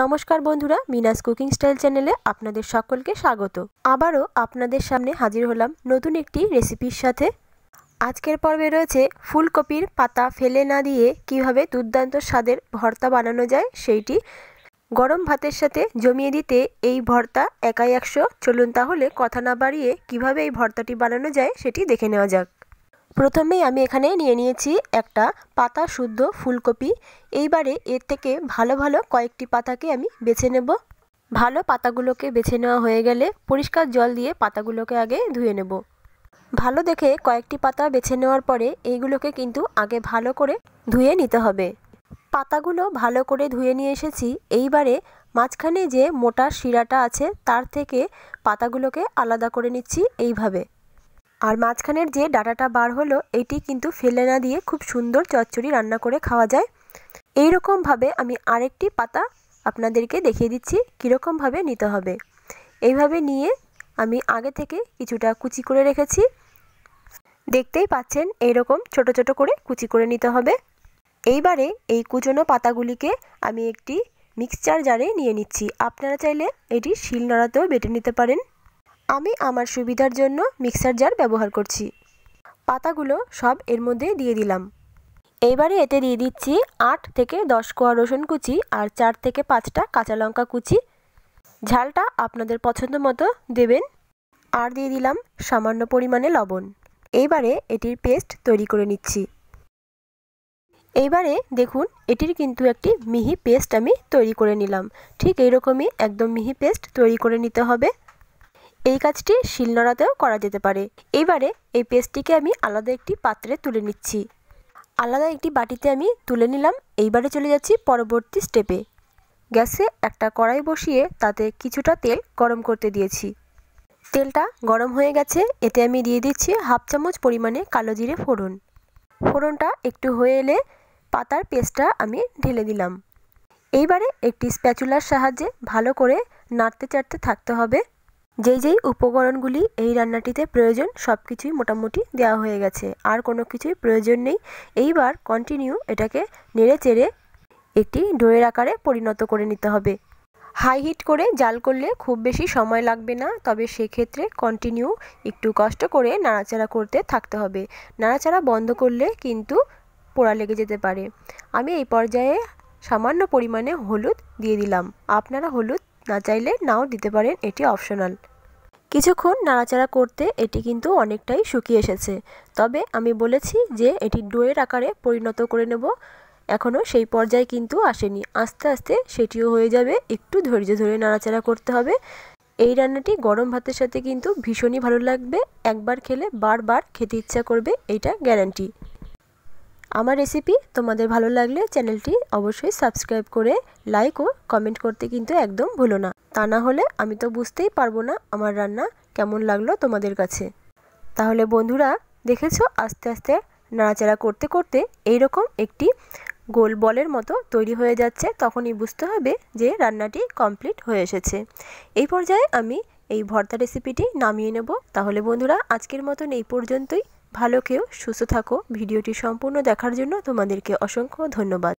নমস্কার বন্ধুরা মিনাস কুকিং স্টাইল চ্যানেলে আপনাদের সকলকে স্বাগত আবারও আপনাদের সামনে হাজির হলাম নতুন একটি রেসিপির সাথে আজকের পর্বে রয়েছে ফুলকপির পাতা ফেলে না দিয়ে কিভাবে দুর্দান্ত স্বাদের ভর্তা বানানো যায় সেইটি গরম ভাতের সাথে জমিয়ে দিতে এই ভর্তা একাই একশো চলুন তাহলে কথা না বাড়িয়ে কিভাবে এই ভর্তাটি বানানো যায় সেটি দেখে নেওয়া যাক প্রথমেই আমি এখানে নিয়ে নিয়েছি একটা পাতা শুদ্ধ ফুলকপি এইবারে এর থেকে ভালো ভালো কয়েকটি পাতাকে আমি বেছে নেব ভালো পাতাগুলোকে বেছে নেওয়া হয়ে গেলে পরিষ্কার জল দিয়ে পাতাগুলোকে আগে ধুয়ে নেব ভালো দেখে কয়েকটি পাতা বেছে নেওয়ার পরে এইগুলোকে কিন্তু আগে ভালো করে ধুয়ে নিতে হবে পাতাগুলো ভালো করে ধুয়ে নিয়ে এসেছি এইবারে মাঝখানে যে মোটা শিরাটা আছে তার থেকে পাতাগুলোকে আলাদা করে নিচ্ছি এইভাবে আর মাঝখানের যে ডাটাটা বার হলো এটি কিন্তু ফেলে না দিয়ে খুব সুন্দর চচ্চড়ি রান্না করে খাওয়া যায় এই রকমভাবে আমি আরেকটি পাতা আপনাদেরকে দেখিয়ে দিচ্ছি কীরকমভাবে নিতে হবে এইভাবে নিয়ে আমি আগে থেকে কিছুটা কুচি করে রেখেছি দেখতেই পাচ্ছেন এইরকম ছোট ছোট করে কুচি করে নিতে হবে এইবারে এই কুচনো পাতাগুলিকে আমি একটি মিক্সচার জারে নিয়ে নিচ্ছি আপনারা চাইলে এটি শিল নড়াতেও বেটে নিতে পারেন আমি আমার সুবিধার জন্য মিক্সার জার ব্যবহার করছি পাতাগুলো সব এর মধ্যে দিয়ে দিলাম এইবারে এতে দিয়ে দিচ্ছি আট থেকে দশ কোয়া রসুন কুচি আর চার থেকে পাঁচটা কাঁচা লঙ্কা কুচি ঝালটা আপনাদের পছন্দ মতো দেবেন আর দিয়ে দিলাম সামান্য পরিমাণে লবণ এইবারে এটির পেস্ট তৈরি করে নিচ্ছি এইবারে দেখুন এটির কিন্তু একটি মিহি পেস্ট আমি তৈরি করে নিলাম ঠিক এইরকমই একদম মিহি পেস্ট তৈরি করে নিতে হবে এই কাজটি শিলনোড়াতেও করা যেতে পারে এবারে এই পেস্টটিকে আমি আলাদা একটি পাত্রে তুলে নিচ্ছি আলাদা একটি বাটিতে আমি তুলে নিলাম এইবারে চলে যাচ্ছি পরবর্তী স্টেপে গ্যাসে একটা কড়াই বসিয়ে তাতে কিছুটা তেল গরম করতে দিয়েছি তেলটা গরম হয়ে গেছে এতে আমি দিয়ে দিচ্ছি হাফ চামচ পরিমাণে কালো জিরে ফোড়ন ফোড়নটা একটু হয়ে এলে পাতার পেস্টটা আমি ঢেলে দিলাম এইবারে একটি স্প্যাচুলার সাহায্যে ভালো করে নাড়তে চাড়তে থাকতে হবে যেই যেই উপকরণগুলি এই রান্নাটিতে প্রয়োজন সব কিছুই মোটামুটি দেওয়া হয়ে গেছে আর কোনো কিছুই প্রয়োজন নেই এইবার কন্টিনিউ এটাকে নেড়ে চেড়ে একটি ডোয়ের আকারে পরিণত করে নিতে হবে হাই হিট করে জাল করলে খুব বেশি সময় লাগবে না তবে সেক্ষেত্রে কন্টিনিউ একটু কষ্ট করে নাড়াচাড়া করতে থাকতে হবে নাড়াচাড়া বন্ধ করলে কিন্তু পোড়া লেগে যেতে পারে আমি এই পর্যায়ে সামান্য পরিমাণে হলুদ দিয়ে দিলাম আপনারা হলুদ না চাইলে নাও দিতে পারেন এটি অপশনাল কিছুক্ষণ নাড়াচাড়া করতে এটি কিন্তু অনেকটাই শুকিয়ে এসেছে তবে আমি বলেছি যে এটি ডোয়ের আকারে পরিণত করে নেব এখনও সেই পর্যায়ে কিন্তু আসেনি আস্তে আস্তে সেটিও হয়ে যাবে একটু ধৈর্য ধরে নাড়াচাড়া করতে হবে এই রান্নাটি গরম ভাতের সাথে কিন্তু ভীষণই ভালো লাগবে একবার খেলে বারবার খেতে ইচ্ছা করবে এইটা গ্যারান্টি আমার রেসিপি তোমাদের ভালো লাগলে চ্যানেলটি অবশ্যই সাবস্ক্রাইব করে লাইক ও কমেন্ট করতে কিন্তু একদম ভুলো না তা না হলে আমি তো বুঝতেই পারবো না আমার রান্না কেমন লাগলো তোমাদের কাছে তাহলে বন্ধুরা দেখেছো আস্তে আস্তে নাড়াচাড়া করতে করতে এই রকম একটি গোল বলের মতো তৈরি হয়ে যাচ্ছে তখনই বুঝতে হবে যে রান্নাটি কমপ্লিট হয়ে এসেছে এই পর্যায়ে আমি এই ভর্তা রেসিপিটি নামিয়ে নেব তাহলে বন্ধুরা আজকের মতন এই পর্যন্তই ভালো কেউ সুস্থ থাকো ভিডিওটি সম্পূর্ণ দেখার জন্য তোমাদেরকে অসংখ্য ধন্যবাদ